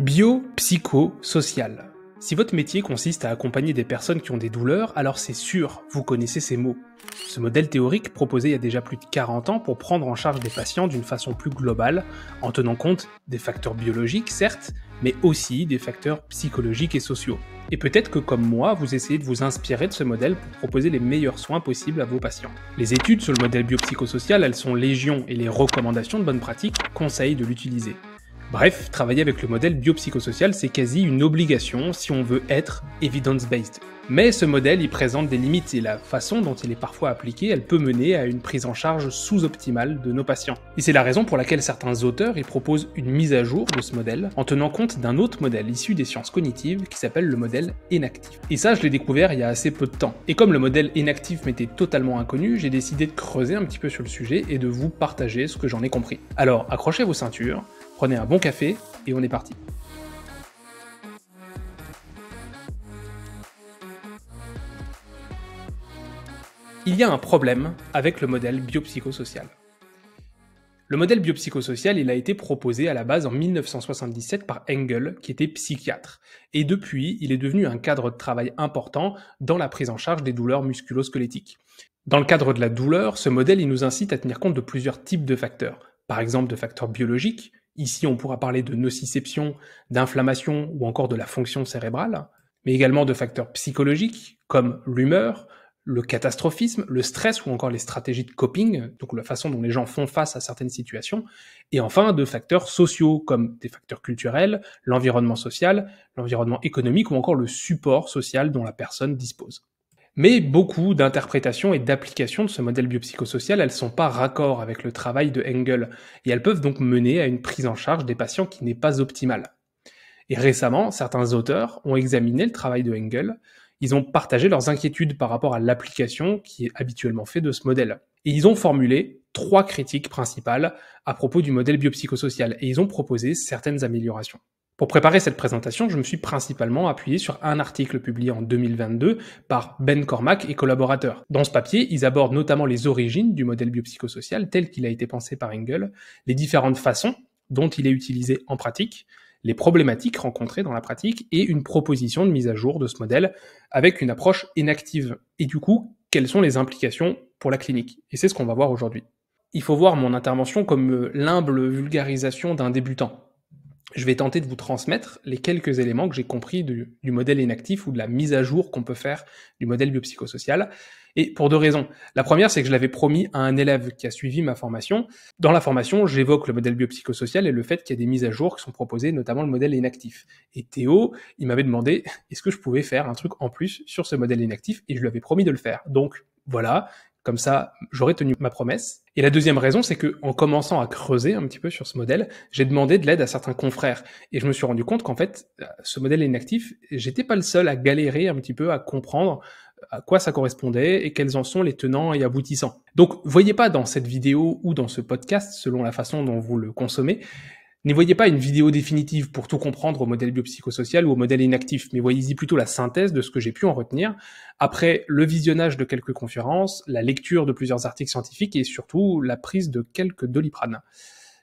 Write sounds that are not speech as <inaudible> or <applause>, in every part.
Biopsychosocial. Si votre métier consiste à accompagner des personnes qui ont des douleurs, alors c'est sûr, vous connaissez ces mots. Ce modèle théorique proposé il y a déjà plus de 40 ans pour prendre en charge des patients d'une façon plus globale, en tenant compte des facteurs biologiques certes, mais aussi des facteurs psychologiques et sociaux. Et peut-être que comme moi, vous essayez de vous inspirer de ce modèle pour proposer les meilleurs soins possibles à vos patients. Les études sur le modèle biopsychosocial, elles sont légion et les recommandations de bonne pratique conseillent de l'utiliser. Bref, travailler avec le modèle biopsychosocial, c'est quasi une obligation si on veut être evidence-based. Mais ce modèle y présente des limites et la façon dont il est parfois appliqué, elle peut mener à une prise en charge sous-optimale de nos patients. Et c'est la raison pour laquelle certains auteurs y proposent une mise à jour de ce modèle en tenant compte d'un autre modèle issu des sciences cognitives qui s'appelle le modèle inactif. Et ça, je l'ai découvert il y a assez peu de temps. Et comme le modèle inactif m'était totalement inconnu, j'ai décidé de creuser un petit peu sur le sujet et de vous partager ce que j'en ai compris. Alors, accrochez vos ceintures, Prenez un bon café et on est parti. Il y a un problème avec le modèle biopsychosocial. Le modèle biopsychosocial, il a été proposé à la base en 1977 par Engel, qui était psychiatre. Et depuis, il est devenu un cadre de travail important dans la prise en charge des douleurs musculosquelettiques. Dans le cadre de la douleur, ce modèle, il nous incite à tenir compte de plusieurs types de facteurs. Par exemple, de facteurs biologiques, Ici, on pourra parler de nociception, d'inflammation ou encore de la fonction cérébrale, mais également de facteurs psychologiques comme l'humeur, le catastrophisme, le stress ou encore les stratégies de coping, donc la façon dont les gens font face à certaines situations, et enfin de facteurs sociaux comme des facteurs culturels, l'environnement social, l'environnement économique ou encore le support social dont la personne dispose. Mais beaucoup d'interprétations et d'applications de ce modèle biopsychosocial, elles sont pas raccord avec le travail de Engel, et elles peuvent donc mener à une prise en charge des patients qui n'est pas optimale. Et récemment, certains auteurs ont examiné le travail de Engel, ils ont partagé leurs inquiétudes par rapport à l'application qui est habituellement faite de ce modèle. Et ils ont formulé trois critiques principales à propos du modèle biopsychosocial, et ils ont proposé certaines améliorations. Pour préparer cette présentation, je me suis principalement appuyé sur un article publié en 2022 par Ben Cormack et collaborateurs. Dans ce papier, ils abordent notamment les origines du modèle biopsychosocial tel qu'il a été pensé par Engel, les différentes façons dont il est utilisé en pratique, les problématiques rencontrées dans la pratique et une proposition de mise à jour de ce modèle avec une approche inactive. Et du coup, quelles sont les implications pour la clinique Et c'est ce qu'on va voir aujourd'hui. Il faut voir mon intervention comme euh, l'humble vulgarisation d'un débutant je vais tenter de vous transmettre les quelques éléments que j'ai compris du, modèle inactif ou de la mise à jour qu'on peut faire du modèle biopsychosocial. Et pour deux raisons. La première, c'est que je l'avais promis à un élève qui a suivi ma formation. Dans la formation, j'évoque le modèle biopsychosocial et le fait qu'il y a des mises à jour qui sont proposées, notamment le modèle inactif. Et Théo, il m'avait demandé est-ce que je pouvais faire un truc en plus sur ce modèle inactif et je lui avais promis de le faire. Donc voilà, comme ça, j'aurais tenu ma promesse. Et la deuxième raison, c'est que en commençant à creuser un petit peu sur ce modèle, j'ai demandé de l'aide à certains confrères et je me suis rendu compte qu'en fait, euh, ce modèle inactif, j'étais pas le seul à galérer un petit peu à comprendre euh, à quoi ça correspondait et quels en sont les tenants et aboutissants. Donc, voyez pas dans cette vidéo ou dans ce podcast, selon la façon dont vous le consommez, n'y voyez pas une vidéo définitive pour tout comprendre au modèle biopsychosocial ou au modèle inactif, mais voyez-y plutôt la synthèse de ce que j'ai pu en retenir après le visionnage de quelques conférences, la lecture de plusieurs articles scientifiques et surtout la prise de quelques doliprane.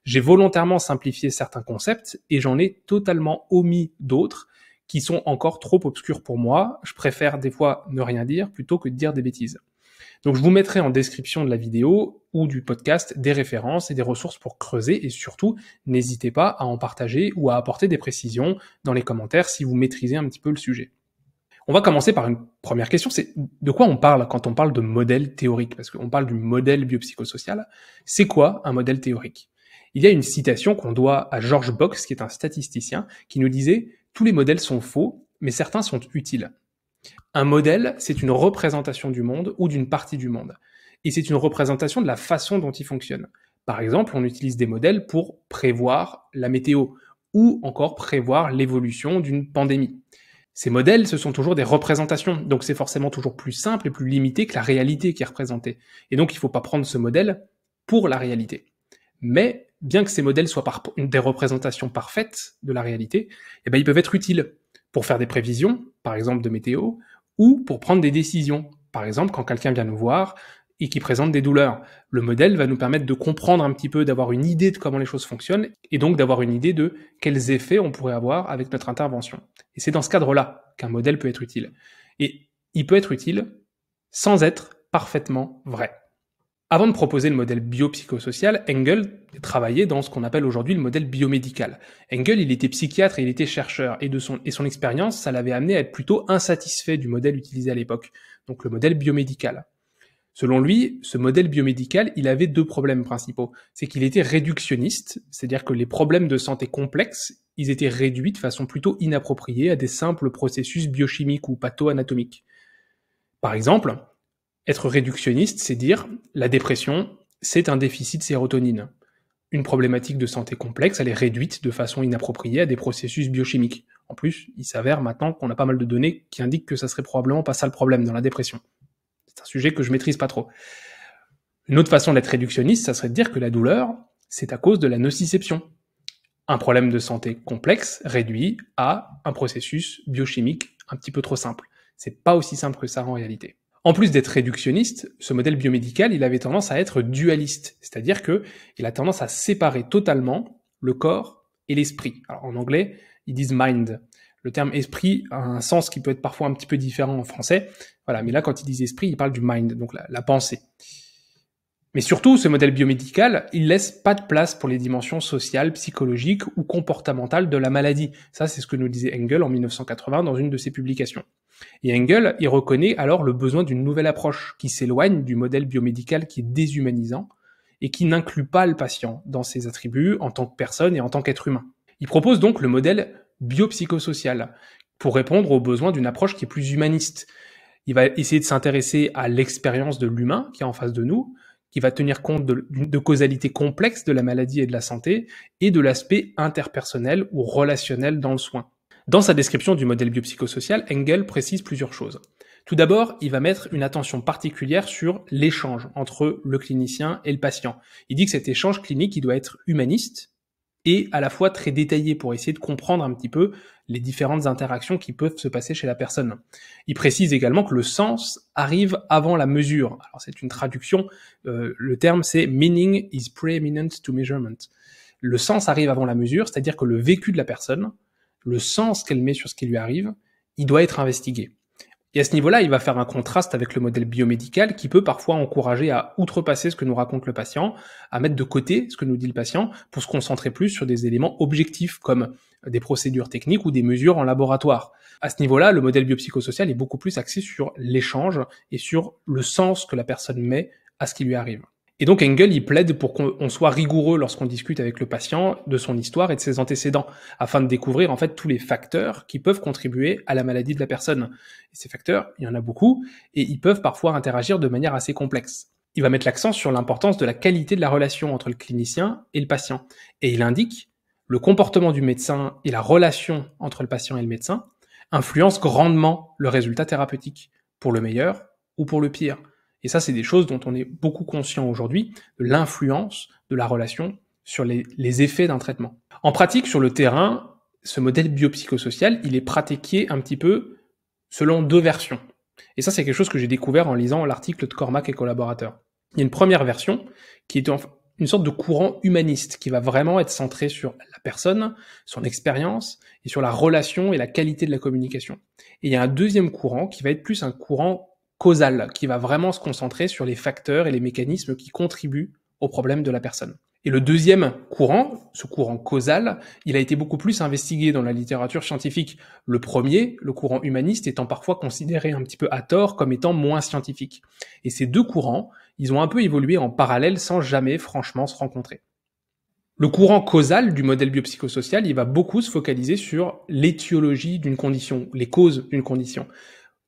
J'ai volontairement simplifié certains concepts et j'en ai totalement omis d'autres qui sont encore trop obscurs pour moi. Je préfère des fois ne rien dire plutôt que dire des bêtises. Donc je vous mettrai en description de la vidéo ou du podcast des références et des ressources pour creuser et surtout n'hésitez pas à en partager ou à apporter des précisions dans les commentaires si vous maîtrisez un petit peu le sujet. On va commencer par une première question, c'est de quoi on parle quand on parle de modèle théorique Parce qu'on parle du modèle biopsychosocial. C'est quoi un modèle théorique Il y a une citation qu'on doit à George Box, qui est un statisticien, qui nous disait ⁇ Tous les modèles sont faux, mais certains sont utiles ⁇ un modèle, c'est une représentation du monde ou d'une partie du monde. Et c'est une représentation de la façon dont il fonctionne. Par exemple, on utilise des modèles pour prévoir la météo ou encore prévoir l'évolution d'une pandémie. Ces modèles, ce sont toujours des représentations, donc c'est forcément toujours plus simple et plus limité que la réalité qui est représentée. Et donc il ne faut pas prendre ce modèle pour la réalité. Mais bien que ces modèles soient des représentations parfaites de la réalité, eh ben, ils peuvent être utiles pour faire des prévisions, par exemple de météo, ou pour prendre des décisions. Par exemple, quand quelqu'un vient nous voir et qui présente des douleurs, le modèle va nous permettre de comprendre un petit peu, d'avoir une idée de comment les choses fonctionnent, et donc d'avoir une idée de quels effets on pourrait avoir avec notre intervention. Et c'est dans ce cadre-là qu'un modèle peut être utile. Et il peut être utile sans être parfaitement vrai. Avant de proposer le modèle biopsychosocial, Engel travaillait dans ce qu'on appelle aujourd'hui le modèle biomédical. Engel, il était psychiatre et il était chercheur, et, de son, son expérience, ça l'avait amené à être plutôt insatisfait du modèle utilisé à l'époque, donc le modèle biomédical. Selon lui, ce modèle biomédical, il avait deux problèmes principaux. C'est qu'il était réductionniste, c'est-à-dire que les problèmes de santé complexes, ils étaient réduits de façon plutôt inappropriée à des simples processus biochimiques ou patho-anatomiques. Par exemple, être réductionniste, c'est dire la dépression, c'est un déficit de sérotonine. Une problématique de santé complexe, elle est réduite de façon inappropriée à des processus biochimiques. En plus, il s'avère maintenant qu'on a pas mal de données qui indiquent que ça serait probablement pas ça le problème dans la dépression. C'est un sujet que je maîtrise pas trop. Une autre façon d'être réductionniste, ça serait de dire que la douleur, c'est à cause de la nociception. Un problème de santé complexe réduit à un processus biochimique un petit peu trop simple. C'est pas aussi simple que ça en réalité. En plus d'être réductionniste, ce modèle biomédical, il avait tendance à être dualiste, c'est-à-dire que il a tendance à séparer totalement le corps et l'esprit. en anglais, ils disent mind. Le terme esprit a un sens qui peut être parfois un petit peu différent en français. Voilà, mais là, quand ils disent esprit, ils parlent du mind, donc la, la pensée. Mais surtout, ce modèle biomédical, il laisse pas de place pour les dimensions sociales, psychologiques ou comportementales de la maladie. Ça, c'est ce que nous disait Engel en 1980 dans une de ses publications. Et Engel, il reconnaît alors le besoin d'une nouvelle approche qui s'éloigne du modèle biomédical qui est déshumanisant et qui n'inclut pas le patient dans ses attributs en tant que personne et en tant qu'être humain. Il propose donc le modèle biopsychosocial pour répondre aux besoins d'une approche qui est plus humaniste. Il va essayer de s'intéresser à l'expérience de l'humain qui est en face de nous, il va tenir compte de, causalités complexes de la maladie et de la santé et de l'aspect interpersonnel ou relationnel dans le soin. Dans sa description du modèle biopsychosocial, Engel précise plusieurs choses. Tout d'abord, il va mettre une attention particulière sur l'échange entre le clinicien et le patient. Il dit que cet échange clinique, doit être humaniste et à la fois très détaillé pour essayer de comprendre un petit peu les différentes interactions qui peuvent se passer chez la personne. Il précise également que le sens arrive avant la mesure. Alors c'est une traduction, euh, le terme c'est meaning is preeminent to measurement. Le sens arrive avant la mesure, c'est-à-dire que le vécu de la personne, le sens qu'elle met sur ce qui lui arrive, il doit être investigué. Et à ce niveau-là, il va faire un contraste avec le modèle biomédical qui peut parfois encourager à outrepasser ce que nous raconte le patient, à mettre de côté ce que nous dit le patient pour se concentrer plus sur des éléments objectifs comme des procédures techniques ou des mesures en laboratoire. À ce niveau-là, le modèle biopsychosocial est beaucoup plus axé sur l'échange et sur le sens que la personne met à ce qui lui arrive. Et donc Engel, il plaide pour qu'on soit rigoureux lorsqu'on discute avec le patient de son histoire et de ses antécédents, afin de découvrir en fait tous les facteurs qui peuvent contribuer à la maladie de la personne. Et ces facteurs, il y en a beaucoup, et ils peuvent parfois interagir de manière assez complexe. Il va mettre l'accent sur l'importance de la qualité de la relation entre le clinicien et le patient, et il indique le comportement du médecin et la relation entre le patient et le médecin influencent grandement le résultat thérapeutique, pour le meilleur ou pour le pire. Et ça, c'est des choses dont on est beaucoup conscient aujourd'hui, de l'influence de la relation sur les, effets d'un traitement. En pratique, sur le terrain, ce modèle biopsychosocial, il est pratiqué un petit peu selon deux versions. Et ça, c'est quelque chose que j'ai découvert en lisant l'article de Cormac et collaborateurs. Il y a une première version qui est en, une sorte de courant humaniste qui va vraiment être centré sur la personne, son expérience et sur la relation et la qualité de la communication. Et il y a un deuxième courant qui va être plus un courant causal, qui va vraiment se concentrer sur les facteurs et les mécanismes qui contribuent au problème de la personne. Et le deuxième courant, ce courant causal, il a été beaucoup plus investigué dans la littérature scientifique. Le premier, le courant humaniste, étant parfois considéré un petit peu à tort comme étant moins scientifique. Et ces deux courants, ils ont un peu évolué en parallèle sans jamais franchement se rencontrer. Le courant causal du modèle biopsychosocial, il va beaucoup se focaliser sur l'étiologie d'une condition, les causes d'une condition,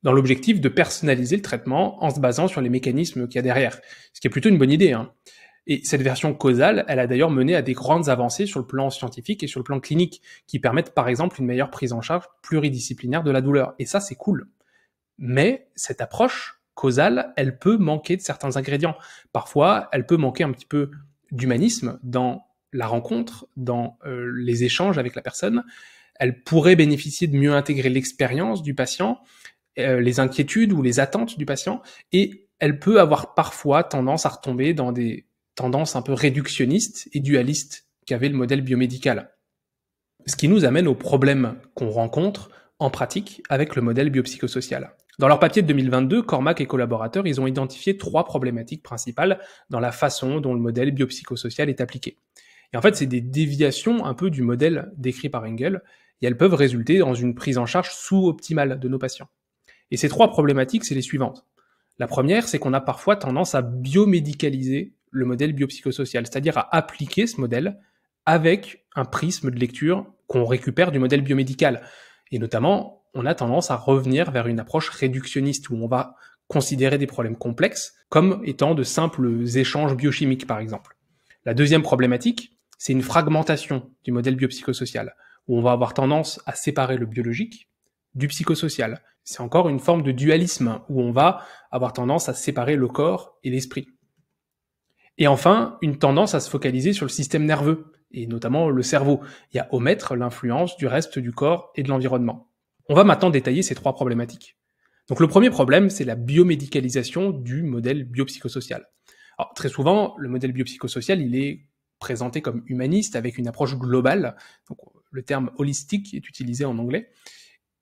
dans l'objectif de personnaliser le traitement en se basant sur les mécanismes qu'il y a derrière, ce qui est plutôt une bonne idée. Hein. Et cette version causale, elle a d'ailleurs mené à des grandes avancées sur le plan scientifique et sur le plan clinique, qui permettent par exemple une meilleure prise en charge pluridisciplinaire de la douleur. Et ça, c'est cool. Mais cette approche, causale, elle peut manquer de certains ingrédients. Parfois, elle peut manquer un petit peu d'humanisme dans la rencontre, dans euh, les échanges avec la personne. Elle pourrait bénéficier de mieux intégrer l'expérience du patient, euh, les inquiétudes ou les attentes du patient, et elle peut avoir parfois tendance à retomber dans des tendances un peu réductionnistes et dualistes qu'avait le modèle biomédical. Ce qui nous amène aux problèmes qu'on rencontre en pratique avec le modèle biopsychosocial. Dans leur papier de 2022, Cormac et collaborateurs, ils ont identifié trois problématiques principales dans la façon dont le modèle biopsychosocial est appliqué. Et en fait, c'est des déviations un peu du modèle décrit par Engel, et elles peuvent résulter dans une prise en charge sous-optimale de nos patients. Et ces trois problématiques, c'est les suivantes. La première, c'est qu'on a parfois tendance à biomédicaliser le modèle biopsychosocial, c'est-à-dire à appliquer ce modèle avec un prisme de lecture qu'on récupère du modèle biomédical, et notamment on a tendance à revenir vers une approche réductionniste où on va considérer des problèmes complexes comme étant de simples échanges biochimiques, par exemple. La deuxième problématique, c'est une fragmentation du modèle biopsychosocial, où on va avoir tendance à séparer le biologique du psychosocial. C'est encore une forme de dualisme, où on va avoir tendance à séparer le corps et l'esprit. Et enfin, une tendance à se focaliser sur le système nerveux, et notamment le cerveau, et à omettre l'influence du reste du corps et de l'environnement. On va maintenant détailler ces trois problématiques. Donc le premier problème, c'est la biomédicalisation du modèle biopsychosocial. très souvent, le modèle biopsychosocial, il est présenté comme humaniste avec une approche globale. Donc, le terme holistique est utilisé en anglais.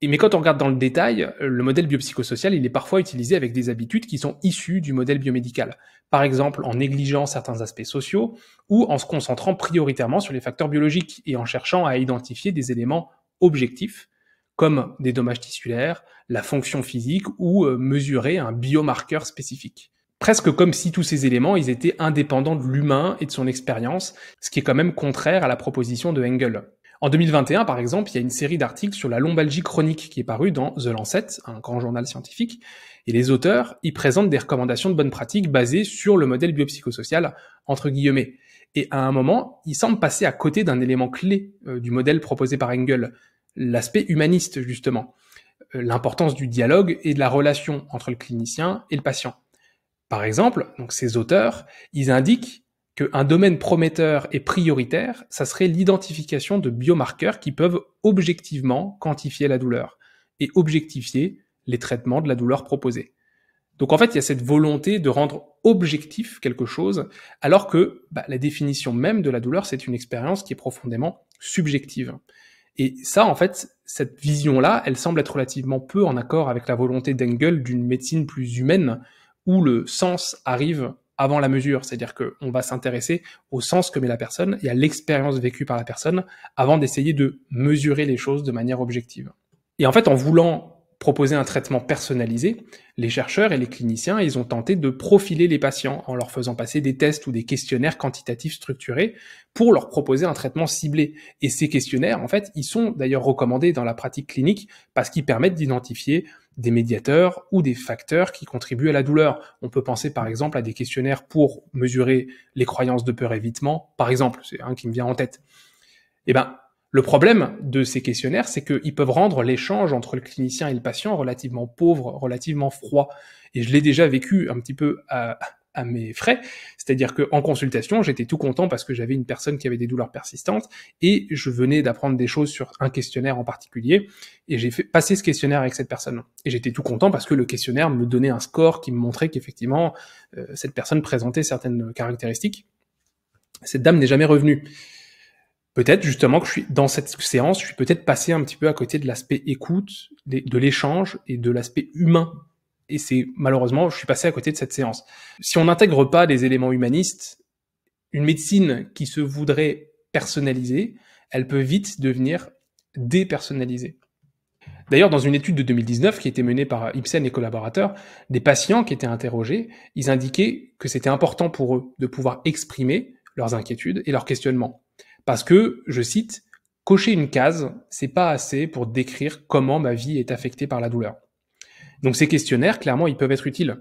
Et, mais quand on regarde dans le détail, le modèle biopsychosocial, il est parfois utilisé avec des habitudes qui sont issues du modèle biomédical. Par exemple, en négligeant certains aspects sociaux ou en se concentrant prioritairement sur les facteurs biologiques et en cherchant à identifier des éléments objectifs comme des dommages tissulaires, la fonction physique ou euh, mesurer un biomarqueur spécifique. Presque comme si tous ces éléments, ils étaient indépendants de l'humain et de son expérience, ce qui est quand même contraire à la proposition de Engel. En 2021, par exemple, il y a une série d'articles sur la lombalgie chronique qui est parue dans The Lancet, un grand journal scientifique, et les auteurs y présentent des recommandations de bonnes pratiques basées sur le modèle biopsychosocial, entre guillemets. Et à un moment, ils semblent passer à côté d'un élément clé euh, du modèle proposé par Engel, l'aspect humaniste, justement, euh, l'importance du dialogue et de la relation entre le clinicien et le patient. Par exemple, donc ces auteurs, ils indiquent qu'un domaine prometteur et prioritaire, ça serait l'identification de biomarqueurs qui peuvent objectivement quantifier la douleur et objectifier les traitements de la douleur proposés. Donc en fait, il y a cette volonté de rendre objectif quelque chose, alors que bah, la définition même de la douleur, c'est une expérience qui est profondément subjective. Et ça, en fait, cette vision-là, elle semble être relativement peu en accord avec la volonté d'Engel d'une médecine plus humaine, où le sens arrive avant la mesure, c'est-à-dire qu'on va s'intéresser au sens que met la personne et à l'expérience vécue par la personne avant d'essayer de mesurer les choses de manière objective. Et en fait, en voulant proposer un traitement personnalisé, les chercheurs et les cliniciens, ils ont tenté de profiler les patients en leur faisant passer des tests ou des questionnaires quantitatifs structurés pour leur proposer un traitement ciblé. Et ces questionnaires, en fait, ils sont d'ailleurs recommandés dans la pratique clinique parce qu'ils permettent d'identifier des médiateurs ou des facteurs qui contribuent à la douleur. On peut penser par exemple à des questionnaires pour mesurer les croyances de peur-évitement, par exemple, c'est un qui me vient en tête. Eh ben, le problème de ces questionnaires, c'est qu'ils peuvent rendre l'échange entre le clinicien et le patient relativement pauvre, relativement froid. Et je l'ai déjà vécu un petit peu à, mes frais. C'est-à-dire qu'en consultation, j'étais tout content parce que j'avais une personne qui avait des douleurs persistantes et je venais d'apprendre des choses sur un questionnaire en particulier et j'ai fait passer ce questionnaire avec cette personne. Et j'étais tout content parce que le questionnaire me donnait un score qui me montrait qu'effectivement, euh, cette personne présentait certaines caractéristiques. Cette dame n'est jamais revenue peut-être justement que je suis dans cette séance, je suis peut-être passé un petit peu à côté de l'aspect écoute, de l'échange et de l'aspect humain. Et c'est malheureusement, je suis passé à côté de cette séance. Si on n'intègre pas les éléments humanistes, une médecine qui se voudrait personnaliser, elle peut vite devenir dépersonnalisée. D'ailleurs, dans une étude de 2019 qui a été menée par Ibsen et collaborateurs, des patients qui étaient interrogés, ils indiquaient que c'était important pour eux de pouvoir exprimer leurs inquiétudes et leurs questionnements. Parce que, je cite, cocher une case, c'est pas assez pour décrire comment ma vie est affectée par la douleur. Donc ces questionnaires, clairement, ils peuvent être utiles,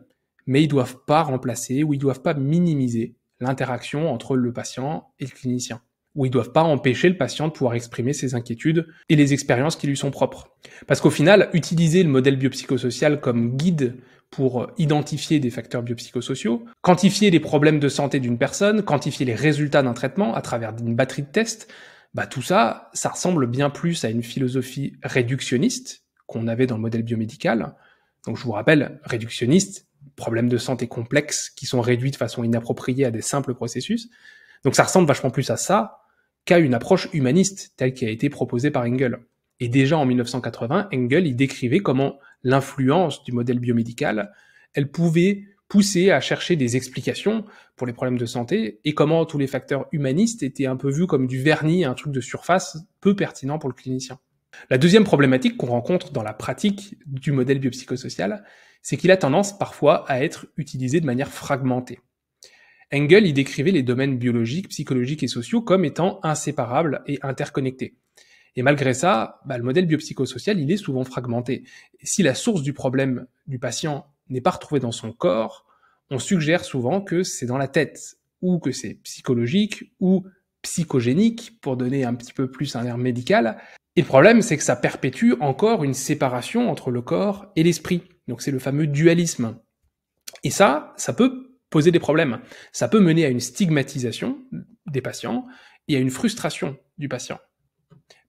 mais ils doivent pas remplacer ou ils doivent pas minimiser l'interaction entre le patient et le clinicien Ou ils doivent pas empêcher le patient de pouvoir exprimer ses inquiétudes et les expériences qui lui sont propres. Parce qu'au final, utiliser le modèle biopsychosocial comme guide pour euh, identifier des facteurs biopsychosociaux, quantifier les problèmes de santé d'une personne, quantifier les résultats d'un traitement à travers une batterie de tests, bah tout ça, ça ressemble bien plus à une philosophie réductionniste qu'on avait dans le modèle biomédical. Donc je vous rappelle, réductionniste, problèmes de santé complexes qui sont réduits de façon inappropriée à des simples processus. Donc ça ressemble vachement plus à ça qu'à une approche humaniste telle qui a été proposée par Engel. Et déjà en 1980, Engel y décrivait comment l'influence du modèle biomédical, elle pouvait pousser à chercher des explications pour les problèmes de santé et comment tous les facteurs humanistes étaient un peu vus comme du vernis, un truc de surface peu pertinent pour le clinicien. La deuxième problématique qu'on rencontre dans la pratique du modèle biopsychosocial, c'est qu'il a tendance parfois à être utilisé de manière fragmentée. Engel y décrivait les domaines biologiques, psychologiques et sociaux comme étant inséparables et interconnectés. Et malgré ça, bah, le modèle biopsychosocial, il est souvent fragmenté. si la source du problème du patient n'est pas retrouvée dans son corps, on suggère souvent que c'est dans la tête, ou que c'est psychologique, ou psychogénique, pour donner un petit peu plus un air médical. Et le problème, c'est que ça perpétue encore une séparation entre le corps et l'esprit. Donc c'est le fameux dualisme. Et ça, ça peut poser des problèmes. Ça peut mener à une stigmatisation des patients et à une frustration du patient.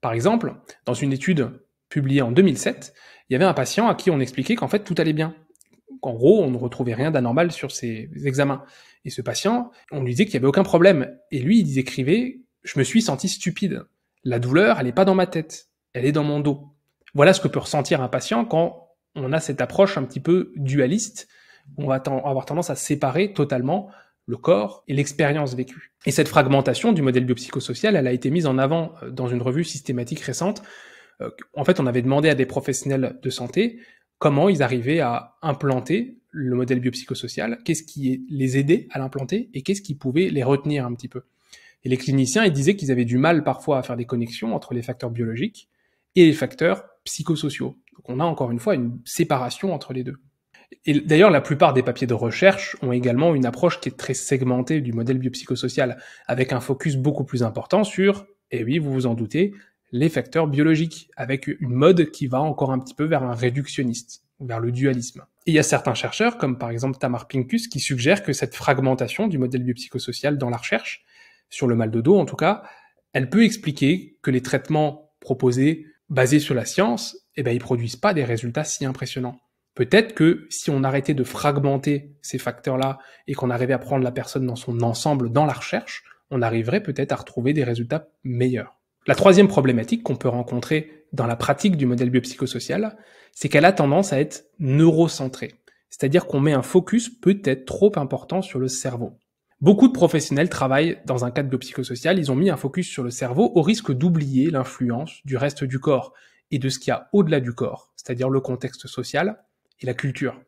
Par exemple, dans une étude publiée en 2007, il y avait un patient à qui on expliquait qu'en fait tout allait bien. qu'en gros, on ne retrouvait rien d'anormal sur ses examens. Et ce patient, on lui disait qu'il n'y avait aucun problème. Et lui, il écrivait « Je me suis senti stupide. La douleur, elle n'est pas dans ma tête. Elle est dans mon dos. » Voilà ce que peut ressentir un patient quand on a cette approche un petit peu dualiste. On va avoir tendance à séparer totalement le corps et l'expérience vécue. Et cette fragmentation du modèle biopsychosocial, elle a été mise en avant euh, dans une revue systématique récente. Euh, en fait, on avait demandé à des professionnels de santé comment ils arrivaient à implanter le modèle biopsychosocial, qu'est-ce qui les aidait à l'implanter et qu'est-ce qui pouvait les retenir un petit peu. Et les cliniciens, ils disaient qu'ils avaient du mal parfois à faire des connexions entre les facteurs biologiques et les facteurs psychosociaux. Donc on a encore une fois une séparation entre les deux. Et d'ailleurs, la plupart des papiers de recherche ont également une approche qui est très segmentée du modèle biopsychosocial, avec un focus beaucoup plus important sur, et eh oui, vous vous en doutez, les facteurs biologiques, avec une mode qui va encore un petit peu vers un réductionniste, vers le dualisme. Et il y a certains chercheurs, comme par exemple Tamar Pincus, qui suggèrent que cette fragmentation du modèle biopsychosocial dans la recherche, sur le mal de dos en tout cas, elle peut expliquer que les traitements proposés basés sur la science, eh ben, ils produisent pas des résultats si impressionnants. Peut-être que si on arrêtait de fragmenter ces facteurs-là et qu'on arrivait à prendre la personne dans son ensemble dans la recherche, on arriverait peut-être à retrouver des résultats meilleurs. La troisième problématique qu'on peut rencontrer dans la pratique du modèle biopsychosocial, c'est qu'elle a tendance à être neurocentrée, c'est-à-dire qu'on met un focus peut-être trop important sur le cerveau. Beaucoup de professionnels travaillent dans un cadre biopsychosocial, ils ont mis un focus sur le cerveau au risque d'oublier l'influence du reste du corps et de ce qu'il y a au-delà du corps, c'est-à-dire le contexte social, et la culture.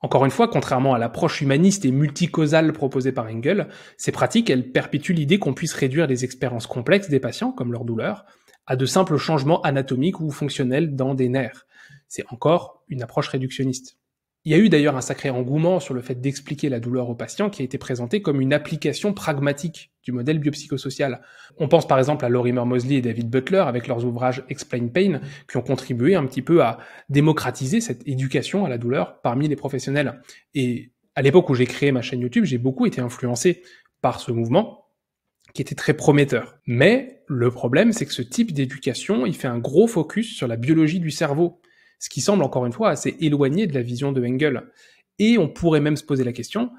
Encore une fois, contrairement à l'approche humaniste et multicausale proposée par Engel, ces pratiques, elles perpétuent l'idée qu'on puisse réduire les expériences complexes des patients, comme leur douleur, à de simples changements anatomiques ou fonctionnels dans des nerfs. C'est encore une approche réductionniste. Il y a eu d'ailleurs un sacré engouement sur le fait d'expliquer la douleur aux patients qui a été présenté comme une application pragmatique du modèle biopsychosocial. On pense par exemple à Lorimer Mosley et David Butler avec leurs ouvrages Explain Pain qui ont contribué un petit peu à démocratiser cette éducation à la douleur parmi les professionnels. Et à l'époque où j'ai créé ma chaîne YouTube, j'ai beaucoup été influencé par ce mouvement qui était très prometteur. Mais le problème, c'est que ce type d'éducation, il fait un gros focus sur la biologie du cerveau ce qui semble encore une fois assez éloigné de la vision de Engel. Et on pourrait même se poser la question,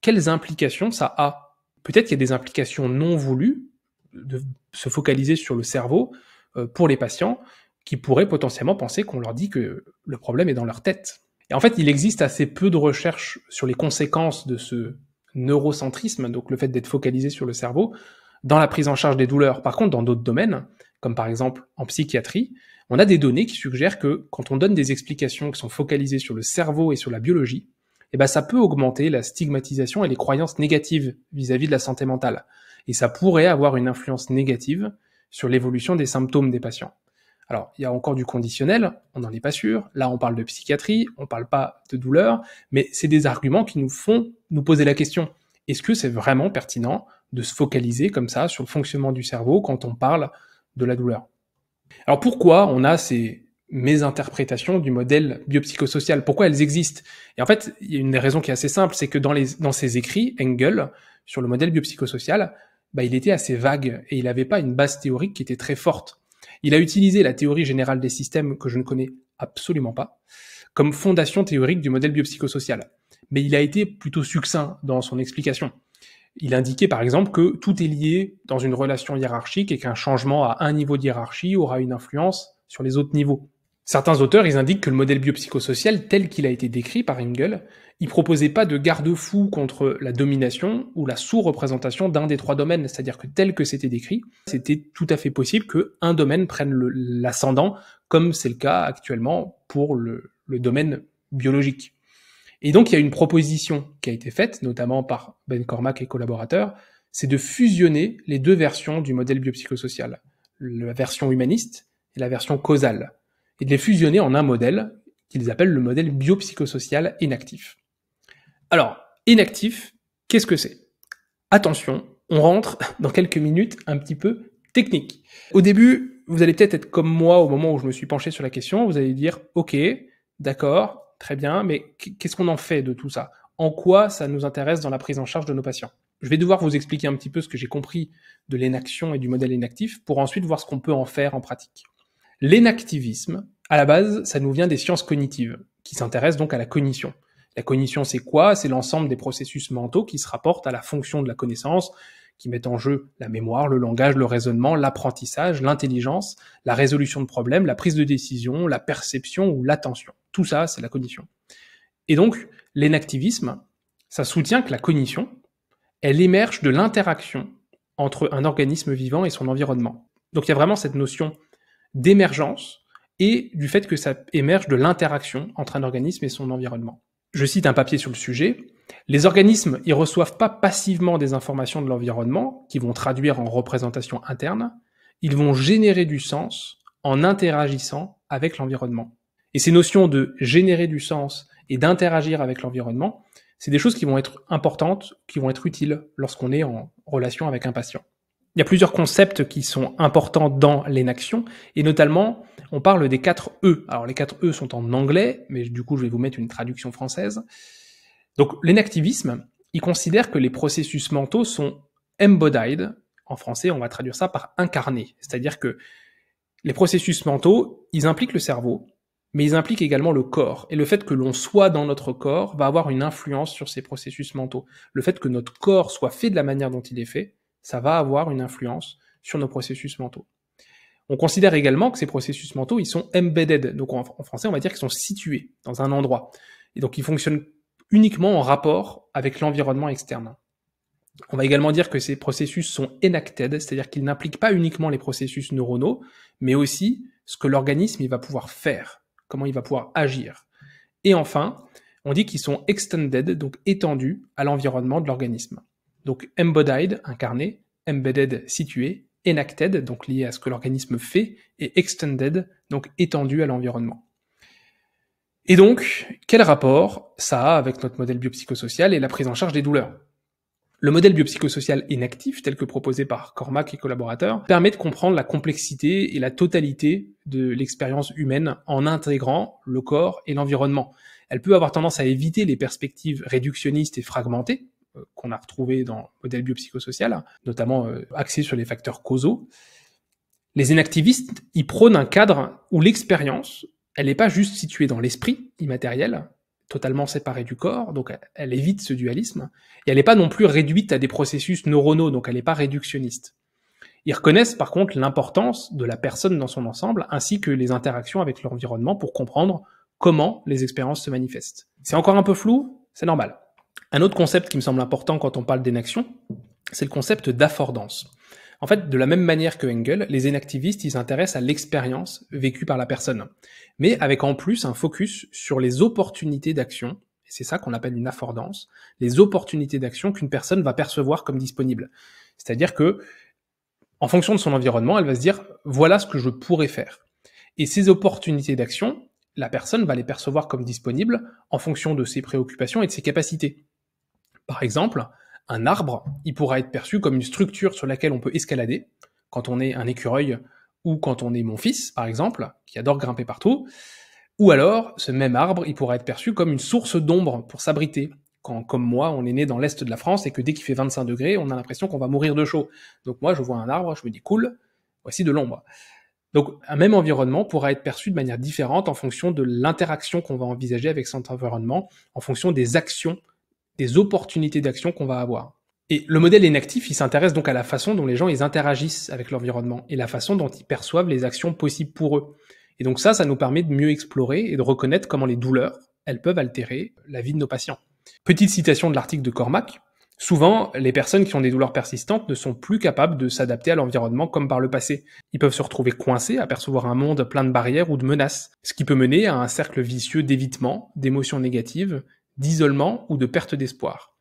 quelles implications ça a Peut-être qu'il y a des implications non voulues de se focaliser sur le cerveau euh, pour les patients qui pourraient potentiellement penser qu'on leur dit que le problème est dans leur tête. Et en fait, il existe assez peu de recherches sur les conséquences de ce neurocentrisme, donc le fait d'être focalisé sur le cerveau, dans la prise en charge des douleurs. Par contre, dans d'autres domaines, comme par exemple en psychiatrie, on a des données qui suggèrent que quand on donne des explications qui sont focalisées sur le cerveau et sur la biologie, eh ben, ça peut augmenter la stigmatisation et les croyances négatives vis-à-vis -vis de la santé mentale. Et ça pourrait avoir une influence négative sur l'évolution des symptômes des patients. Alors, il y a encore du conditionnel, on n'en est pas sûr. Là, on parle de psychiatrie, on ne parle pas de douleur, mais c'est des arguments qui nous font nous poser la question. Est-ce que c'est vraiment pertinent de se focaliser comme ça sur le fonctionnement du cerveau quand on parle de la douleur alors pourquoi on a ces mésinterprétations du modèle biopsychosocial Pourquoi elles existent Et en fait, il y a une raison qui est assez simple, c'est que dans, les, dans ses écrits, Engel, sur le modèle biopsychosocial, bah, il était assez vague et il n'avait pas une base théorique qui était très forte. Il a utilisé la théorie générale des systèmes que je ne connais absolument pas comme fondation théorique du modèle biopsychosocial. Mais il a été plutôt succinct dans son explication il indiquait par exemple que tout est lié dans une relation hiérarchique et qu'un changement à un niveau de hiérarchie aura une influence sur les autres niveaux. Certains auteurs, ils indiquent que le modèle biopsychosocial tel qu'il a été décrit par Engel, il proposait pas de garde-fou contre la domination ou la sous-représentation d'un des trois domaines, c'est-à-dire que tel que c'était décrit, c'était tout à fait possible qu'un domaine prenne l'ascendant, comme c'est le cas actuellement pour le domaine biologique. Et donc, il y a une proposition qui a été faite, notamment par Ben Cormack et collaborateurs, c'est de fusionner les deux versions du modèle biopsychosocial, la version humaniste et la version causale, et de les fusionner en un modèle qu'ils appellent le modèle biopsychosocial inactif. Alors, inactif, qu'est-ce que c'est Attention, on rentre <laughs> dans quelques minutes un petit peu technique. Au début, vous allez peut-être être comme moi au moment où je me suis penché sur la question, vous allez dire, ok, d'accord, très bien, mais qu'est-ce qu'on en fait de tout ça En quoi ça nous intéresse dans la prise en charge de nos patients Je vais devoir vous expliquer un petit peu ce que j'ai compris de l'inaction et du modèle inactif pour ensuite voir ce qu'on peut en faire en pratique. L'inactivisme, à la base, ça nous vient des sciences cognitives, qui s'intéressent donc à la cognition. La cognition, c'est quoi C'est l'ensemble des processus mentaux qui se rapportent à la fonction de la connaissance, qui mettent en jeu la mémoire, le langage, le raisonnement, l'apprentissage, l'intelligence, la résolution de problèmes, la prise de décision, la perception ou l'attention. Tout ça, c'est la cognition. Et donc, l'énactivisme, ça soutient que la cognition, elle émerge de l'interaction entre un organisme vivant et son environnement. Donc il y a vraiment cette notion d'émergence et du fait que ça émerge de l'interaction entre un organisme et son environnement je cite un papier sur le sujet, les organismes ne reçoivent pas passivement des informations de l'environnement qui vont traduire en représentation interne, ils vont générer du sens en interagissant avec l'environnement. Et ces notions de générer du sens et d'interagir avec l'environnement, c'est des choses qui vont être importantes, qui vont être utiles lorsqu'on est en relation avec un patient. Il y a plusieurs concepts qui sont importants dans l'énaction, et notamment, on parle des 4 E. Alors les 4 E sont en anglais, mais du coup, je vais vous mettre une traduction française. Donc l'énactivisme, il considère que les processus mentaux sont embodied, en français, on va traduire ça par incarné, c'est-à-dire que les processus mentaux, ils impliquent le cerveau, mais ils impliquent également le corps. Et le fait que l'on soit dans notre corps va avoir une influence sur ces processus mentaux. Le fait que notre corps soit fait de la manière dont il est fait ça va avoir une influence sur nos processus mentaux. On considère également que ces processus mentaux, ils sont embedded. Donc en, français, on va dire qu'ils sont situés dans un endroit. Et donc ils fonctionnent uniquement en rapport avec l'environnement externe. On va également dire que ces processus sont enacted, c'est-à-dire qu'ils n'impliquent pas uniquement les processus neuronaux, mais aussi ce que l'organisme va pouvoir faire, comment il va pouvoir agir. Et enfin, on dit qu'ils sont extended, donc étendus à l'environnement de l'organisme. Donc embodied, incarné, embedded, situé, enacted, donc lié à ce que l'organisme fait, et extended, donc étendu à l'environnement. Et donc, quel rapport ça a avec notre modèle biopsychosocial et la prise en charge des douleurs Le modèle biopsychosocial inactif, tel que proposé par Cormac et collaborateurs, permet de comprendre la complexité et la totalité de l'expérience humaine en intégrant le corps et l'environnement. Elle peut avoir tendance à éviter les perspectives réductionnistes et fragmentées, euh, qu'on a retrouvé dans le modèle biopsychosocial, notamment euh, axé sur les facteurs causaux, les inactivistes y prônent un cadre où l'expérience, elle n'est pas juste située dans l'esprit immatériel, totalement séparée du corps, donc elle évite ce dualisme, et elle n'est pas non plus réduite à des processus neuronaux, donc elle n'est pas réductionniste. Ils reconnaissent par contre l'importance de la personne dans son ensemble, ainsi que les interactions avec l'environnement pour comprendre comment les expériences se manifestent. C'est encore un peu flou, c'est normal. Un autre concept qui me semble important quand on parle d'énaction, c'est le concept d'affordance. En fait, de la même manière que Engel, les inactivistes, ils s'intéressent à l'expérience vécue par la personne, mais avec en plus un focus sur les opportunités d'action, et c'est ça qu'on appelle une affordance, les opportunités d'action qu'une personne va percevoir comme disponibles. C'est-à-dire que, en fonction de son environnement, elle va se dire, voilà ce que je pourrais faire. Et ces opportunités d'action, la personne va les percevoir comme disponibles en fonction de ses préoccupations et de ses capacités. Par exemple, un arbre, il pourra être perçu comme une structure sur laquelle on peut escalader. Quand on est un écureuil ou quand on est mon fils, par exemple, qui adore grimper partout. Ou alors, ce même arbre, il pourra être perçu comme une source d'ombre pour s'abriter. Quand, comme moi, on est né dans l'est de la France et que dès qu'il fait 25 degrés, on a l'impression qu'on va mourir de chaud. Donc moi, je vois un arbre, je me dis cool, voici de l'ombre. Donc un même environnement pourra être perçu de manière différente en fonction de l'interaction qu'on va envisager avec cet environnement, en fonction des actions des opportunités d'action qu'on va avoir. Et le modèle inactif, il s'intéresse donc à la façon dont les gens ils interagissent avec l'environnement et la façon dont ils perçoivent les actions possibles pour eux. Et donc ça, ça nous permet de mieux explorer et de reconnaître comment les douleurs, elles peuvent altérer la vie de nos patients. Petite citation de l'article de Cormac. Souvent, les personnes qui ont des douleurs persistantes ne sont plus capables de s'adapter à l'environnement comme par le passé. Ils peuvent se retrouver coincés à percevoir un monde plein de barrières ou de menaces, ce qui peut mener à un cercle vicieux d'évitement, d'émotions négatives d'isolement ou de perte d'espoir.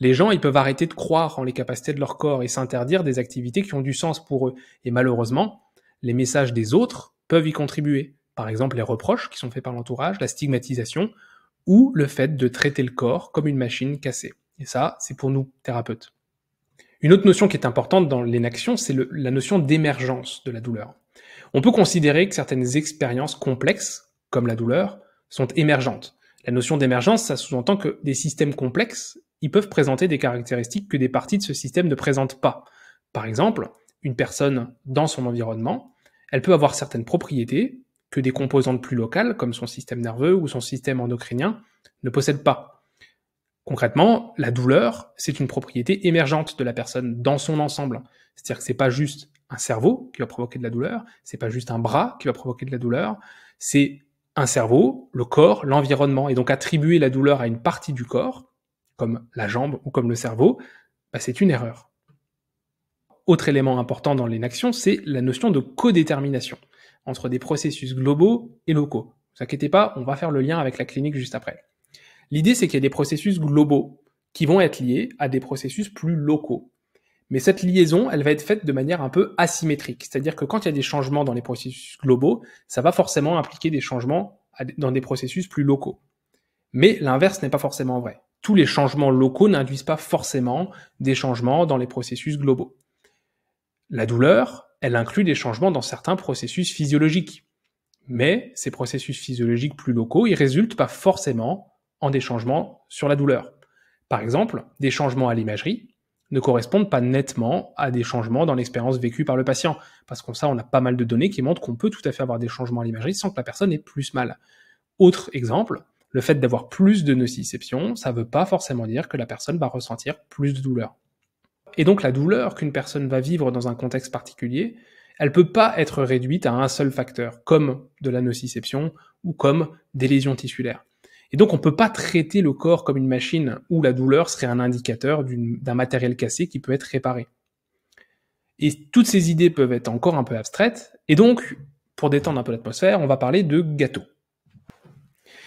Les gens, ils peuvent arrêter de croire en les capacités de leur corps et s'interdire des activités qui ont du sens pour eux. Et malheureusement, les messages des autres peuvent y contribuer. Par exemple, les reproches qui sont faits par l'entourage, la stigmatisation ou le fait de traiter le corps comme une machine cassée. Et ça, c'est pour nous, thérapeutes. Une autre notion qui est importante dans l'inaction, c'est la notion d'émergence de la douleur. On peut considérer que certaines expériences complexes, comme la douleur, sont émergentes. La notion d'émergence, ça sous-entend que des systèmes complexes, ils peuvent présenter des caractéristiques que des parties de ce système ne présentent pas. Par exemple, une personne dans son environnement, elle peut avoir certaines propriétés que des composantes plus locales, comme son système nerveux ou son système endocrinien, ne possèdent pas. Concrètement, la douleur, c'est une propriété émergente de la personne dans son ensemble. C'est-à-dire que c'est pas juste un cerveau qui va provoquer de la douleur, c'est pas juste un bras qui va provoquer de la douleur, c'est un cerveau, le corps, l'environnement. Et donc attribuer la douleur à une partie du corps, comme la jambe ou comme le cerveau, bah, c'est une erreur. Autre élément important dans l'inaction, c'est la notion de codétermination entre des processus globaux et locaux. Ne vous inquiétez pas, on va faire le lien avec la clinique juste après. L'idée, c'est qu'il y a des processus globaux qui vont être liés à des processus plus locaux. Mais cette liaison, elle va être faite de manière un peu asymétrique. C'est-à-dire que quand il y a des changements dans les processus globaux, ça va forcément impliquer des changements dans des processus plus locaux. Mais l'inverse n'est pas forcément vrai. Tous les changements locaux n'induisent pas forcément des changements dans les processus globaux. La douleur, elle inclut des changements dans certains processus physiologiques. Mais ces processus physiologiques plus locaux, ils résultent pas forcément en des changements sur la douleur. Par exemple, des changements à l'imagerie, ne correspondent pas nettement à des changements dans l'expérience vécue par le patient. Parce qu'on ça, on a pas mal de données qui montrent qu'on peut tout à fait avoir des changements à l'imagerie sans que la personne ait plus mal. Autre exemple, le fait d'avoir plus de nociception, ça ne veut pas forcément dire que la personne va ressentir plus de douleur. Et donc la douleur qu'une personne va vivre dans un contexte particulier, elle peut pas être réduite à un seul facteur, comme de la nociception ou comme des lésions tissulaires. Et donc, on ne peut pas traiter le corps comme une machine où la douleur serait un indicateur d'un matériel cassé qui peut être réparé. Et toutes ces idées peuvent être encore un peu abstraites. Et donc, pour détendre un peu l'atmosphère, on va parler de gâteau.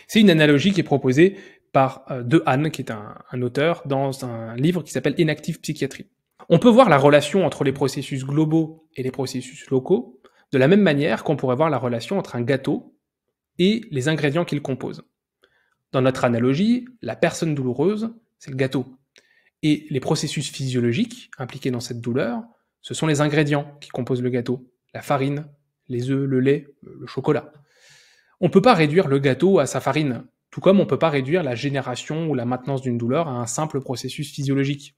C'est une analogie qui est proposée par euh, De Hahn, qui est un, un auteur, dans un livre qui s'appelle Inactive Psychiatrie. On peut voir la relation entre les processus globaux et les processus locaux de la même manière qu'on pourrait voir la relation entre un gâteau et les ingrédients qu'il compose. Dans notre analogie, la personne douloureuse, c'est le gâteau. Et les processus physiologiques impliqués dans cette douleur, ce sont les ingrédients qui composent le gâteau. La farine, les œufs, le lait, le chocolat. On ne peut pas réduire le gâteau à sa farine, tout comme on ne peut pas réduire la génération ou la maintenance d'une douleur à un simple processus physiologique.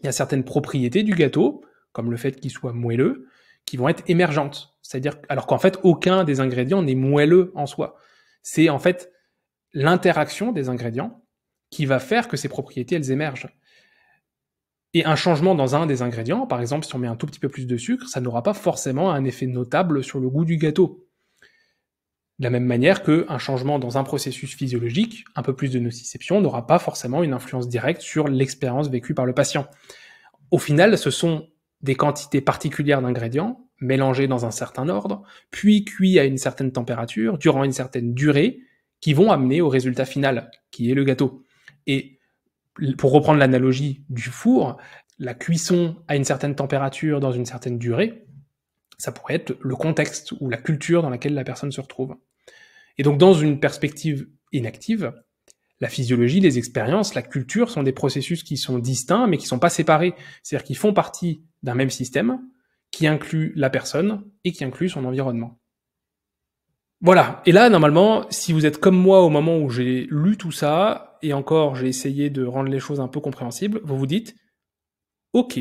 Il y a certaines propriétés du gâteau, comme le fait qu'il soit moelleux, qui vont être émergentes. C'est-à-dire, alors qu'en fait, aucun des ingrédients n'est moelleux en soi. C'est en fait l'interaction des ingrédients qui va faire que ces propriétés, elles émergent. Et un changement dans un des ingrédients, par exemple, si on met un tout petit peu plus de sucre, ça n'aura pas forcément un effet notable sur le goût du gâteau. De la même manière qu'un changement dans un processus physiologique, un peu plus de nociception, n'aura pas forcément une influence directe sur l'expérience vécue par le patient. Au final, ce sont des quantités particulières d'ingrédients, mélangés dans un certain ordre, puis cuits à une certaine température, durant une certaine durée, qui vont amener au résultat final, qui est le gâteau. Et pour reprendre l'analogie du four, la cuisson à une certaine température dans une certaine durée, ça pourrait être le contexte ou la culture dans laquelle la personne se retrouve. Et donc dans une perspective inactive, la physiologie, les expériences, la culture sont des processus qui sont distincts mais qui ne sont pas séparés. C'est-à-dire qu'ils font partie d'un même système qui inclut la personne et qui inclut son environnement. Voilà. Et là, normalement, si vous êtes comme moi au moment où j'ai lu tout ça, et encore, j'ai essayé de rendre les choses un peu compréhensibles, vous vous dites, OK,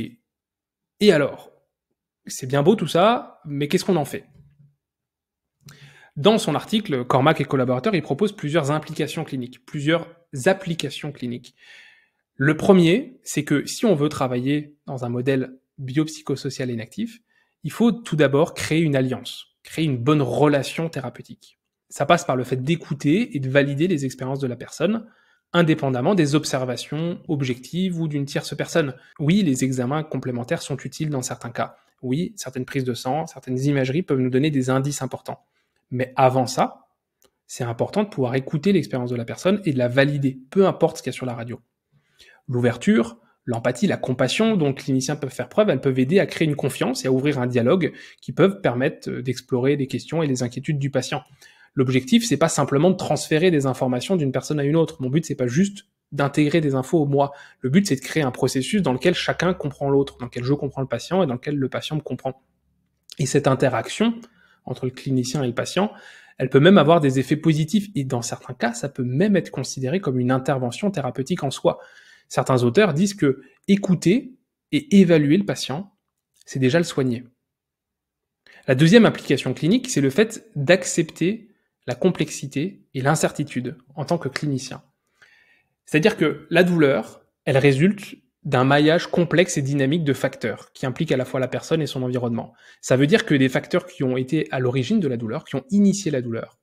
et alors C'est bien beau tout ça, mais qu'est-ce qu'on en fait Dans son article, Cormac et collaborateurs, il propose plusieurs implications cliniques, plusieurs applications cliniques. Le premier, c'est que si on veut travailler dans un modèle biopsychosocial inactif, il faut tout d'abord créer une alliance créer une bonne relation thérapeutique. Ça passe par le fait d'écouter et de valider les expériences de la personne, indépendamment des observations objectives ou d'une tierce personne. Oui, les examens complémentaires sont utiles dans certains cas. Oui, certaines prises de sang, certaines imageries peuvent nous donner des indices importants. Mais avant ça, c'est important de pouvoir écouter l'expérience de la personne et de la valider, peu importe ce qu'il y a sur la radio. L'ouverture, L'empathie, la compassion dont les cliniciens peuvent faire preuve, elles peuvent aider à créer une confiance et à ouvrir un dialogue qui peuvent permettre euh, d'explorer les questions et les inquiétudes du patient. L'objectif, c'est pas simplement de transférer des informations d'une personne à une autre. Mon but, c'est pas juste d'intégrer des infos au moi. Le but, c'est de créer un processus dans lequel chacun comprend l'autre, dans lequel je comprends le patient et dans lequel le patient me comprend. Et cette interaction entre le clinicien et le patient, elle peut même avoir des effets positifs et dans certains cas, ça peut même être considéré comme une intervention thérapeutique en soi. Certains auteurs disent que écouter et évaluer le patient, c'est déjà le soigner. La deuxième application clinique, c'est le fait d'accepter la complexité et l'incertitude en tant que clinicien. C'est-à-dire que la douleur, elle résulte d'un maillage complexe et dynamique de facteurs qui impliquent à la fois la personne et son environnement. Ça veut dire que des facteurs qui ont été à l'origine de la douleur, qui ont initié la douleur,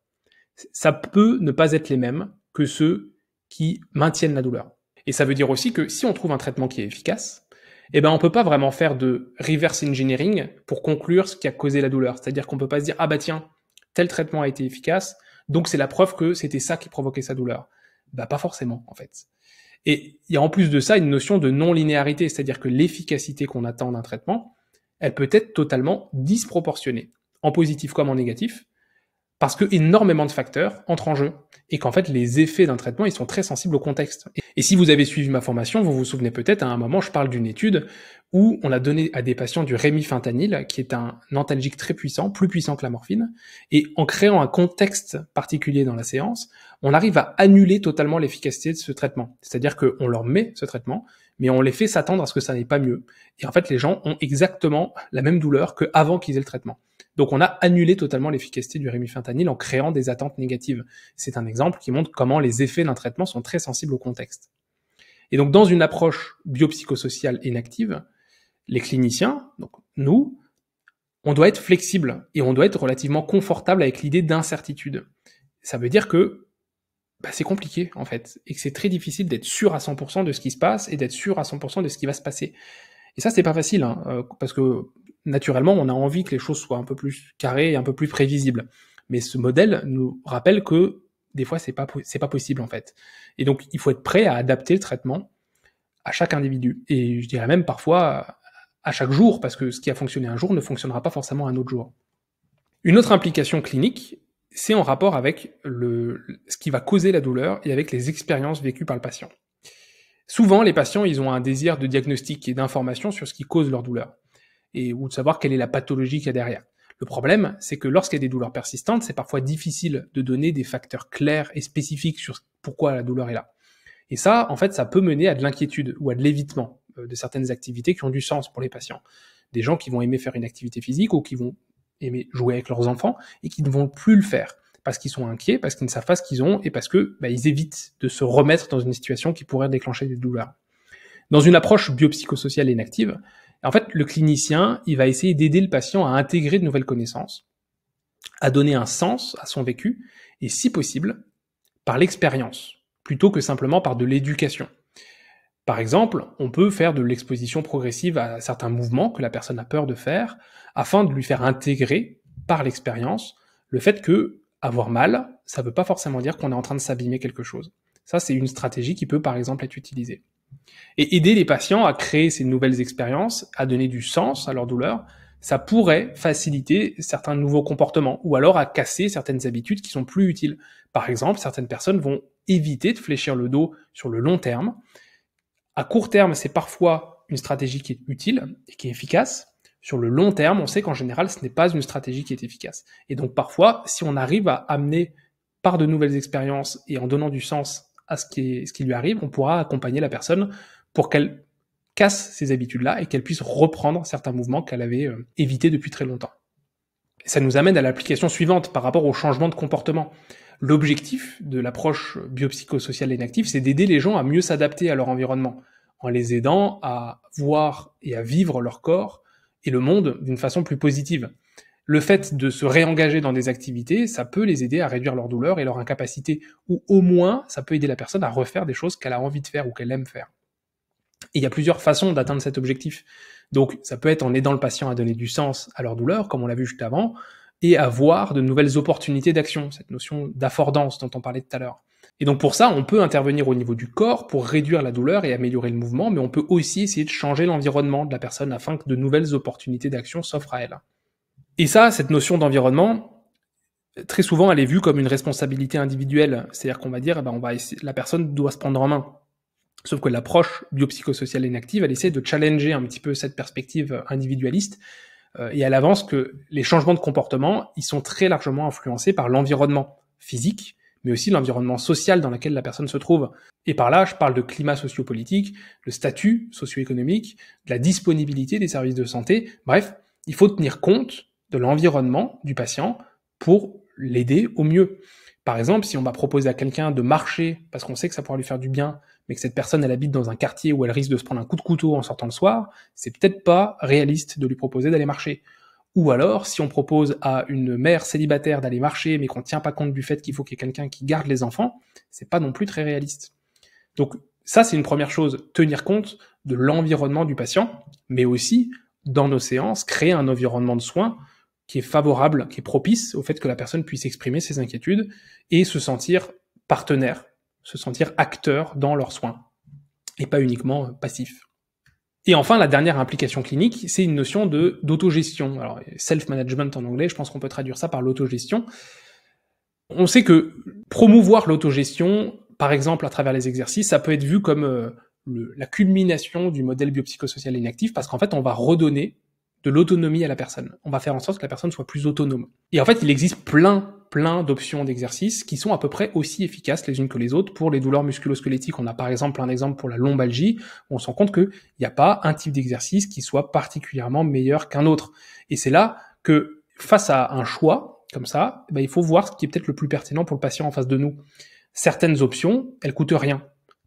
ça peut ne pas être les mêmes que ceux qui maintiennent la douleur. Et ça veut dire aussi que si on trouve un traitement qui est efficace, eh ben on peut pas vraiment faire de reverse engineering pour conclure ce qui a causé la douleur. C'est-à-dire qu'on peut pas se dire ah bah tiens tel traitement a été efficace, donc c'est la preuve que c'était ça qui provoquait sa douleur. Bah pas forcément en fait. Et il y a en plus de ça une notion de non-linéarité, c'est-à-dire que l'efficacité qu'on attend d'un traitement, elle peut être totalement disproportionnée, en positif comme en négatif, parce que énormément de facteurs entrent en jeu et qu'en fait les effets d'un traitement ils sont très sensibles au contexte. Et si vous avez suivi ma formation, vous vous souvenez peut-être à un moment je parle d'une étude où on a donné à des patients du rémifentanil qui est un antalgique très puissant, plus puissant que la morphine et en créant un contexte particulier dans la séance, on arrive à annuler totalement l'efficacité de ce traitement. C'est-à-dire qu'on leur met ce traitement mais on les fait s'attendre à ce que ça n'est pas mieux et en fait les gens ont exactement la même douleur qu'avant qu'ils aient le traitement. Donc on a annulé totalement l'efficacité du rémifentanil en créant des attentes négatives. C'est un exemple qui montre comment les effets d'un traitement sont très sensibles au contexte. Et donc dans une approche biopsychosociale inactive, les cliniciens, donc nous, on doit être flexible et on doit être relativement confortable avec l'idée d'incertitude. Ça veut dire que bah, c'est compliqué en fait et que c'est très difficile d'être sûr à 100% de ce qui se passe et d'être sûr à 100% de ce qui va se passer. Et ça c'est pas facile hein, euh, parce que naturellement, on a envie que les choses soient un peu plus carrées et un peu plus prévisibles. Mais ce modèle nous rappelle que des fois, c'est pas, pas possible, en fait. Et donc, il faut être prêt à adapter le traitement à chaque individu. Et je dirais même parfois à chaque jour, parce que ce qui a fonctionné un jour ne fonctionnera pas forcément un autre jour. Une autre implication clinique, c'est en rapport avec le, ce qui va causer la douleur et avec les expériences vécues par le patient. Souvent, les patients, ils ont un désir de diagnostic et d'information sur ce qui cause leur douleur ou de savoir quelle est la pathologie qu'il y a derrière. Le problème, c'est que lorsqu'il y a des douleurs persistantes, c'est parfois difficile de donner des facteurs clairs et spécifiques sur pourquoi la douleur est là. Et ça, en fait, ça peut mener à de l'inquiétude ou à de l'évitement euh, de certaines activités qui ont du sens pour les patients. Des gens qui vont aimer faire une activité physique ou qui vont aimer jouer avec leurs enfants et qui ne vont plus le faire parce qu'ils sont inquiets, parce qu'ils ne savent pas ce qu'ils ont et parce que bah, ils évitent de se remettre dans une situation qui pourrait déclencher des douleurs. Dans une approche biopsychosociale inactive, en fait, le clinicien, il va essayer d'aider le patient à intégrer de nouvelles connaissances, à donner un sens à son vécu, et si possible, par l'expérience, plutôt que simplement par de l'éducation. Par exemple, on peut faire de l'exposition progressive à certains mouvements que la personne a peur de faire, afin de lui faire intégrer, par l'expérience, le fait que avoir mal, ça ne veut pas forcément dire qu'on est en train de s'abîmer quelque chose. Ça, c'est une stratégie qui peut par exemple être utilisée. Et aider les patients à créer ces nouvelles expériences, à donner du sens à leur douleur, ça pourrait faciliter certains nouveaux comportements ou alors à casser certaines habitudes qui sont plus utiles. Par exemple, certaines personnes vont éviter de fléchir le dos sur le long terme. À court terme, c'est parfois une stratégie qui est utile et qui est efficace. Sur le long terme, on sait qu'en général, ce n'est pas une stratégie qui est efficace. Et donc parfois, si on arrive à amener par de nouvelles expériences et en donnant du sens à ce qui, ce qui lui arrive, on pourra accompagner la personne pour qu'elle casse ces habitudes-là et qu'elle puisse reprendre certains mouvements qu'elle avait évité euh, évités depuis très longtemps. ça nous amène à l'application suivante par rapport au changement de comportement. L'objectif de l'approche biopsychosociale inactive, c'est d'aider les gens à mieux s'adapter à leur environnement, en les aidant à voir et à vivre leur corps et le monde d'une façon plus positive le fait de se réengager dans des activités, ça peut les aider à réduire leur douleur et leur incapacité, ou au moins ça peut aider la personne à refaire des choses qu'elle a envie de faire ou qu'elle aime faire. Et il y a plusieurs façons d'atteindre cet objectif. Donc ça peut être en aidant le patient à donner du sens à leur douleur, comme on l'a vu juste avant, et à voir de nouvelles opportunités d'action, cette notion d'affordance dont on parlait tout à l'heure. Et donc pour ça, on peut intervenir au niveau du corps pour réduire la douleur et améliorer le mouvement, mais on peut aussi essayer de changer l'environnement de la personne afin que de nouvelles opportunités d'action s'offrent à elle. Et ça, cette notion d'environnement, très souvent, elle est vue comme une responsabilité individuelle. C'est-à-dire qu'on va dire, eh ben, on va essayer, la personne doit se prendre en main. Sauf que l'approche biopsychosociale inactive, elle essaie de challenger un petit peu cette perspective individualiste. Euh, et elle avance que les changements de comportement, ils sont très largement influencés par l'environnement physique, mais aussi l'environnement social dans lequel la personne se trouve. Et par là, je parle de climat sociopolitique, le statut socio-économique, de la disponibilité des services de santé. Bref, il faut tenir compte de l'environnement du patient pour l'aider au mieux. Par exemple, si on va proposer à quelqu'un de marcher parce qu'on sait que ça pourra lui faire du bien, mais que cette personne elle habite dans un quartier où elle risque de se prendre un coup de couteau en sortant le soir, c'est peut-être pas réaliste de lui proposer d'aller marcher. Ou alors, si on propose à une mère célibataire d'aller marcher, mais qu'on ne tient pas compte du fait qu'il faut qu'il y ait quelqu'un qui garde les enfants, c'est pas non plus très réaliste. Donc ça, c'est une première chose, tenir compte de l'environnement du patient, mais aussi dans nos séances, créer un environnement de soins qui est favorable, qui est propice au fait que la personne puisse exprimer ses inquiétudes et se sentir partenaire, se sentir acteur dans leurs soins et pas uniquement euh, passif. Et enfin, la dernière implication clinique, c'est une notion de d'autogestion. Alors, self-management en anglais, je pense qu'on peut traduire ça par l'autogestion. On sait que promouvoir l'autogestion, par exemple à travers les exercices, ça peut être vu comme euh, la culmination du modèle biopsychosocial inactif, parce qu'en fait, on va redonner de l'autonomie à la personne. On va faire en sorte que la personne soit plus autonome. Et en fait, il existe plein, plein d'options d'exercices qui sont à peu près aussi efficaces les unes que les autres. Pour les douleurs musculosquelettiques, on a par exemple un exemple pour la lombalgie, où on se rend compte qu'il n'y a pas un type d'exercice qui soit particulièrement meilleur qu'un autre. Et c'est là que, face à un choix comme ça, ben, il faut voir ce qui est peut-être le plus pertinent pour le patient en face de nous. Certaines options, elles coûtent rien.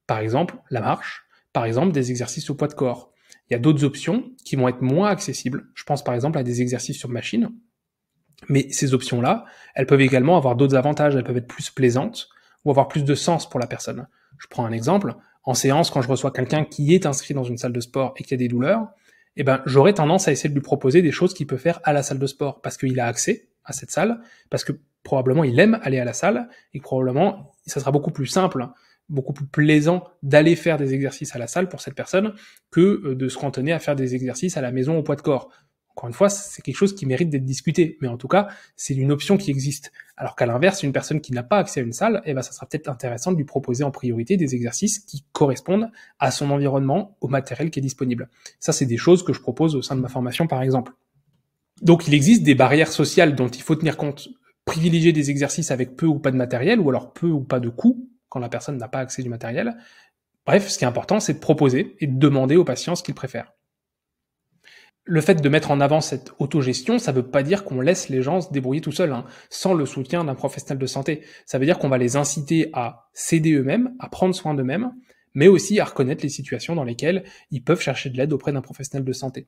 Par exemple, la marche, par exemple, des exercices au poids de corps il y a d'autres options qui vont être moins accessibles. Je pense par exemple à des exercices sur machine. Mais ces options-là, elles peuvent également avoir d'autres avantages. Elles peuvent être plus plaisantes ou avoir plus de sens pour la personne. Je prends un exemple. En séance, quand je reçois quelqu'un qui est inscrit dans une salle de sport et qui a des douleurs, eh ben, j'aurais tendance à essayer de lui proposer des choses qu'il peut faire à la salle de sport parce qu'il a accès à cette salle, parce que probablement il aime aller à la salle et probablement ça sera beaucoup plus simple beaucoup plus plaisant d'aller faire des exercices à la salle pour cette personne que euh, de se cantonner à faire des exercices à la maison au poids de corps. Encore une fois, c'est quelque chose qui mérite d'être discuté, mais en tout cas, c'est une option qui existe. Alors qu'à l'inverse, une personne qui n'a pas accès à une salle, eh ben, ça sera peut-être intéressant de lui proposer en priorité des exercices qui correspondent à son environnement, au matériel qui est disponible. Ça, c'est des choses que je propose au sein de ma formation, par exemple. Donc, il existe des barrières sociales dont il faut tenir compte privilégier des exercices avec peu ou pas de matériel, ou alors peu ou pas de coûts, quand la personne n'a pas accès du matériel. Bref, ce qui est important, c'est de proposer et de demander aux patients ce qu'ils préfèrent. Le fait de mettre en avant cette autogestion, ça ne veut pas dire qu'on laisse les gens se débrouiller tout seuls, hein, sans le soutien d'un professionnel de santé. Ça veut dire qu'on va les inciter à s'aider eux-mêmes, à prendre soin d'eux-mêmes, mais aussi à reconnaître les situations dans lesquelles ils peuvent chercher de l'aide auprès d'un professionnel de santé.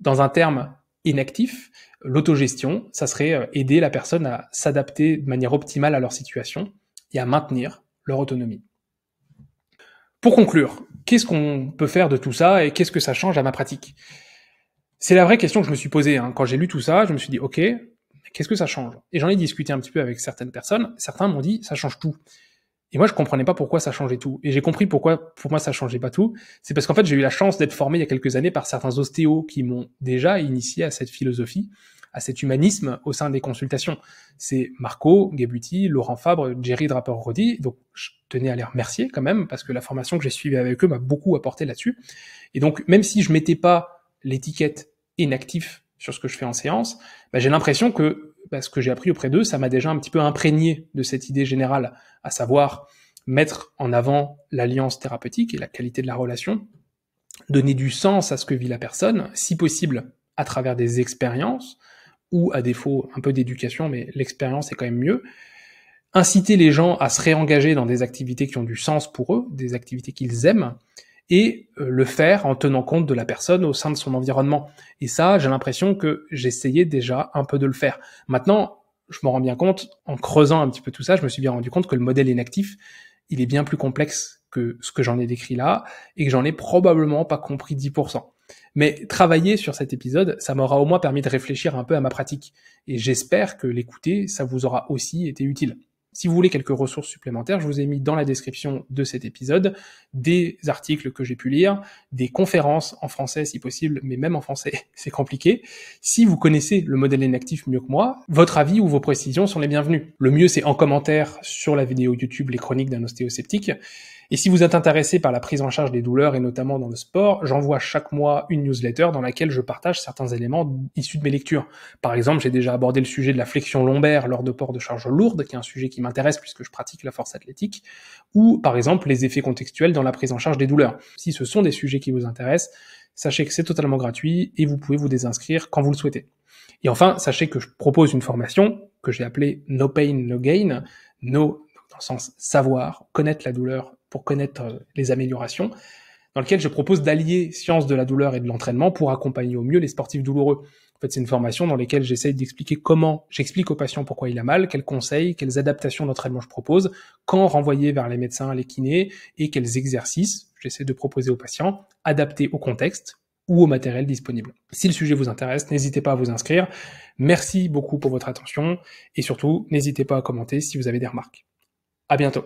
Dans un terme inactif, l'autogestion, ça serait euh, aider la personne à s'adapter de manière optimale à leur situation et à maintenir autonomie. Pour conclure, qu'est-ce qu'on peut faire de tout ça et qu'est-ce que ça change à ma pratique C'est la vraie question que je me suis posée. Hein. Quand j'ai lu tout ça, je me suis dit, OK, qu'est-ce que ça change Et j'en ai discuté un petit peu avec certaines personnes. Certains m'ont dit, ça change tout. Et moi, je comprenais pas pourquoi ça changeait tout. Et j'ai compris pourquoi, pour moi, ça changeait pas tout. C'est parce qu'en fait, j'ai eu la chance d'être formé il y a quelques années par certains ostéos qui m'ont déjà initié à cette philosophie à cet humanisme au sein des consultations. C'est Marco Gabuti, Laurent Fabre, Jerry Draper-Rodi. Donc, je tenais à les remercier quand même parce que la formation que j'ai suivie avec eux m'a beaucoup apporté là-dessus. Et donc, même si je mettais pas l'étiquette inactif sur ce que je fais en séance, bah, j'ai l'impression que bah, ce que j'ai appris auprès d'eux, ça m'a déjà un petit peu imprégné de cette idée générale, à savoir mettre en avant l'alliance thérapeutique et la qualité de la relation, donner du sens à ce que vit la personne, si possible à travers des expériences, ou à défaut un peu d'éducation, mais l'expérience est quand même mieux. Inciter les gens à se réengager dans des activités qui ont du sens pour eux, des activités qu'ils aiment, et euh, le faire en tenant compte de la personne au sein de son environnement. Et ça, j'ai l'impression que j'essayais déjà un peu de le faire. Maintenant, je m'en rends bien compte, en creusant un petit peu tout ça, je me suis bien rendu compte que le modèle inactif, il est bien plus complexe que ce que j'en ai décrit là, et que j'en ai probablement pas compris 10%. Mais travailler sur cet épisode, ça m'aura au moins permis de réfléchir un peu à ma pratique. Et j'espère que l'écouter, ça vous aura aussi été utile. Si vous voulez quelques ressources supplémentaires, je vous ai mis dans la description de cet épisode des articles que j'ai pu lire, des conférences en français si possible, mais même en français, <laughs> c'est compliqué. Si vous connaissez le modèle inactif mieux que moi, votre avis ou vos précisions sont les bienvenus. Le mieux, c'est en commentaire sur la vidéo YouTube Les chroniques d'un ostéosceptique. Et si vous êtes intéressé par la prise en charge des douleurs et notamment dans le sport, j'envoie chaque mois une newsletter dans laquelle je partage certains éléments issus de mes lectures. Par exemple, j'ai déjà abordé le sujet de la flexion lombaire lors de port de charge lourde, qui est un sujet qui m'intéresse puisque je pratique la force athlétique, ou par exemple les effets contextuels dans la prise en charge des douleurs. Si ce sont des sujets qui vous intéressent, sachez que c'est totalement gratuit et vous pouvez vous désinscrire quand vous le souhaitez. Et enfin, sachez que je propose une formation que j'ai appelée No Pain, No Gain, No dans le sens savoir, connaître la douleur pour connaître euh, les améliorations, dans lequel je propose d'allier science de la douleur et de l'entraînement pour accompagner au mieux les sportifs douloureux. En fait, c'est une formation dans laquelle j'essaye d'expliquer comment j'explique au patient pourquoi il a mal, quels conseils, quelles adaptations d'entraînement je propose, quand renvoyer vers les médecins, les kinés et quels exercices j'essaie de proposer aux patients adaptés au contexte ou au matériel disponible. Si le sujet vous intéresse, n'hésitez pas à vous inscrire. Merci beaucoup pour votre attention et surtout, n'hésitez pas à commenter si vous avez des remarques. À bientôt.